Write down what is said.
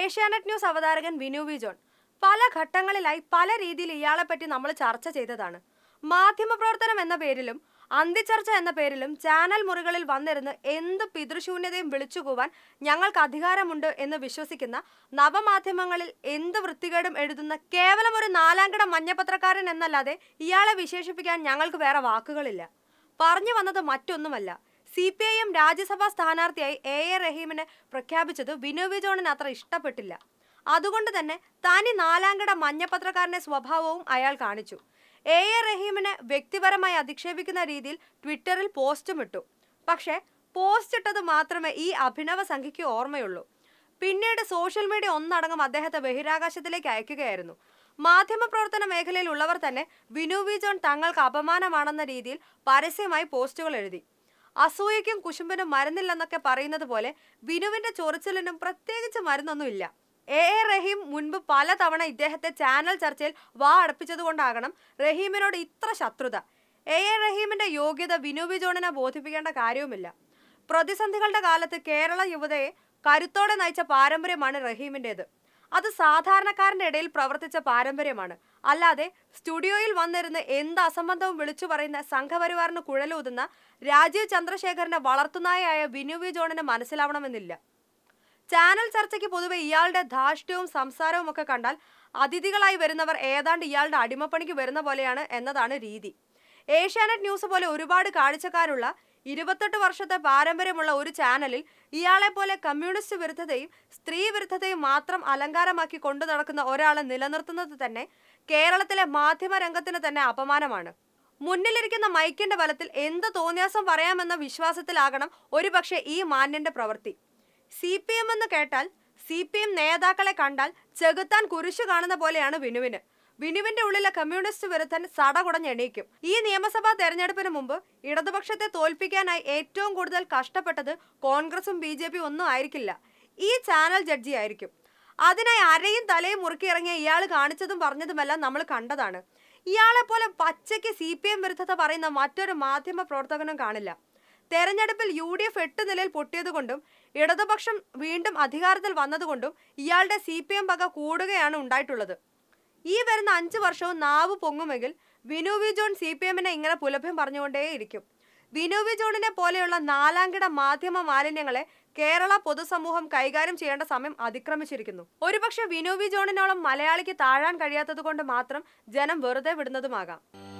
Asianet news അവതാരകൻ Vinu V John പല ഘട്ടങ്ങളിലായി പല രീതിയിൽ ഇയാളെപ്പറ്റി നമ്മൾ ചർച്ച ചെയ്തതാണ് മാധ്യമപ്രവർത്തനം എന്ന പേരിലും അന്തിച്ചർച്ച എന്ന പേരിലും ചാനൽ മുറികളിൽ വന്നിരുന്ന് എന്ത് പിതൃശൂന്യതയും വിളിച്ചുപോവാൻ ഞങ്ങൾക്ക് അധികാരമുണ്ട് എന്ന് വിശ്വസിക്കുന്ന നവമാധ്യമങ്ങളിൽ എന്ത് വൃത്തികേടും എഴുതുന്ന കേവലം ഒരു നാലാംകിട മഞ്ഞപത്രക്കാരൻ എന്നല്ലാതെ ഇയാളെ വിശേഷിപ്പിക്കാൻ ഞങ്ങൾക്ക് വേറെ വാക്കുകളില്ല പറഞ്ഞു വന്നത് മറ്റൊന്നുമല്ല സി പി ഐ എം രാജ്യസഭാ സ്ഥാനാർത്ഥിയായി എ എ റഹീമിനെ പ്രഖ്യാപിച്ചത് ബിനോവി ജോണിന് അത്ര ഇഷ്ടപ്പെട്ടില്ല അതുകൊണ്ട് തന്നെ താനി നാലാംകിട മഞ്ഞപ്പത്രക്കാരന്റെ സ്വഭാവവും അയാൾ കാണിച്ചു എ എ റഹീമിനെ വ്യക്തിപരമായി അധിക്ഷേപിക്കുന്ന രീതിയിൽ ട്വിറ്ററിൽ പോസ്റ്റും ഇട്ടു പക്ഷേ പോസ്റ്റ് ഇട്ടത് മാത്രമേ ഈ അഭിനവ സംഖ്യയ്ക്ക് ഓർമ്മയുള്ളൂ പിന്നീട് സോഷ്യൽ മീഡിയ ഒന്നടങ്കം അദ്ദേഹത്തെ ബഹിരാകാശത്തിലേക്ക് അയക്കുകയായിരുന്നു മാധ്യമപ്രവർത്തന മേഖലയിലുള്ളവർ തന്നെ വിനു ജോൺ തങ്ങൾക്ക് അപമാനമാണെന്ന രീതിയിൽ പരസ്യമായി പോസ്റ്റുകൾ എഴുതി അസൂയയ്ക്കും കുശുമ്പനും മരുന്നില്ലെന്നൊക്കെ പറയുന്നത് പോലെ വിനുവിന്റെ ചൊറിച്ചിലിനും പ്രത്യേകിച്ച് മരുന്നൊന്നുമില്ല എ എ റഹീം മുൻപ് പല തവണ ഇദ്ദേഹത്തെ ചാനൽ ചർച്ചയിൽ വാ അടപ്പിച്ചതുകൊണ്ടാകണം റഹീമിനോട് ഇത്ര ശത്രുത എ എ റഹീമിന്റെ യോഗ്യത ബിനുബി ജോണിനെ ബോധിപ്പിക്കേണ്ട കാര്യവുമില്ല പ്രതിസന്ധികളുടെ കാലത്ത് കേരള യുവതയെ കരുത്തോടെ നയിച്ച പാരമ്പര്യമാണ് റഹീമിൻ്റേത് അത് സാധാരണക്കാരന്റെ ഇടയിൽ പ്രവർത്തിച്ച പാരമ്പര്യമാണ് അല്ലാതെ സ്റ്റുഡിയോയിൽ വന്നിരുന്ന് എന്ത് അസംബന്ധവും വിളിച്ചു പറയുന്ന സംഘപരിവാറിന് കുഴലൂതുന്ന രാജീവ് ചന്ദ്രശേഖരന്റെ വളർത്തുനായായ വിനു വി ജോണിന് മനസ്സിലാവണമെന്നില്ല ചാനൽ ചർച്ചയ്ക്ക് പൊതുവെ ഇയാളുടെ ധാർഷ്ട്യവും സംസാരവും ഒക്കെ കണ്ടാൽ അതിഥികളായി വരുന്നവർ ഏതാണ്ട് ഇയാളുടെ അടിമപ്പണിക്ക് വരുന്ന പോലെയാണ് എന്നതാണ് രീതി ഏഷ്യാനെറ്റ് ന്യൂസ് പോലെ ഒരുപാട് കാഴ്ചക്കാരുള്ള ഇരുപത്തെട്ട് വർഷത്തെ പാരമ്പര്യമുള്ള ഒരു ചാനലിൽ ഇയാളെ പോലെ കമ്മ്യൂണിസ്റ്റ് വിരുദ്ധതയും സ്ത്രീ വിരുദ്ധതയും മാത്രം അലങ്കാരമാക്കി കൊണ്ടു നടക്കുന്ന ഒരാളെ നിലനിർത്തുന്നത് തന്നെ കേരളത്തിലെ മാധ്യമ രംഗത്തിന് തന്നെ അപമാനമാണ് മുന്നിലിരിക്കുന്ന മൈക്കിന്റെ ബലത്തിൽ എന്ത് തോന്നിയാസം പറയാമെന്ന വിശ്വാസത്തിലാകണം ഒരുപക്ഷെ ഈ മാന്യന്റെ പ്രവൃത്തി സി പി എം എന്ന് കേട്ടാൽ സി പി എം നേതാക്കളെ കണ്ടാൽ ചെകുത്താൻ കുരിശു കാണുന്ന പോലെയാണ് വിനുവിന് വിനുവിന്റെ ഉള്ളിലെ കമ്മ്യൂണിസ്റ്റ് വിരുദ്ധൻ സടകുടഞ്ഞെണീക്കും ഈ നിയമസഭാ തെരഞ്ഞെടുപ്പിന് മുമ്പ് ഇടതുപക്ഷത്തെ തോൽപ്പിക്കാനായി ഏറ്റവും കൂടുതൽ കഷ്ടപ്പെട്ടത് കോൺഗ്രസും ബി ജെ ഒന്നും ആയിരിക്കില്ല ഈ ചാനൽ ജഡ്ജി ആയിരിക്കും അതിനായി അരയും തലയും മുറുക്കിയിറങ്ങിയ ഇയാൾ കാണിച്ചതും പറഞ്ഞതുമെല്ലാം നമ്മൾ കണ്ടതാണ് ഇയാളെ പോലെ പച്ചയ്ക്ക് സി പി എം വിരുദ്ധത പറയുന്ന മറ്റൊരു മാധ്യമ പ്രവർത്തകനും കാണില്ല തെരഞ്ഞെടുപ്പിൽ യു ഡി എഫ് എട്ട് നിലയിൽ പൊട്ടിയതുകൊണ്ടും ഇടതുപക്ഷം വീണ്ടും അധികാരത്തിൽ വന്നതുകൊണ്ടും ഇയാളുടെ സി പി എം പക കൂടുകയാണ് ഉണ്ടായിട്ടുള്ളത് ഈ വരുന്ന അഞ്ച് വർഷവും നാവ് പൊങ്ങുമെങ്കിൽ Vinu V John C P എമ്മിനെ ഇങ്ങനെ പുലഭ്യം പറഞ്ഞുകൊണ്ടേയിരിക്കും വിനു വി ജോണിനെ പോലെയുള്ള നാലാംകിട മാധ്യമ മാലിന്യങ്ങളെ കേരള പൊതുസമൂഹം കൈകാര്യം ചെയ്യേണ്ട സമയം അതിക്രമിച്ചിരിക്കുന്നു ഒരുപക്ഷെ വിനു വി ജോണിനോളം മലയാളിക്ക് താഴാൻ കഴിയാത്തത് കൊണ്ട് മാത്രം ജനം വെറുതെ വിടുന്നതുമാകാം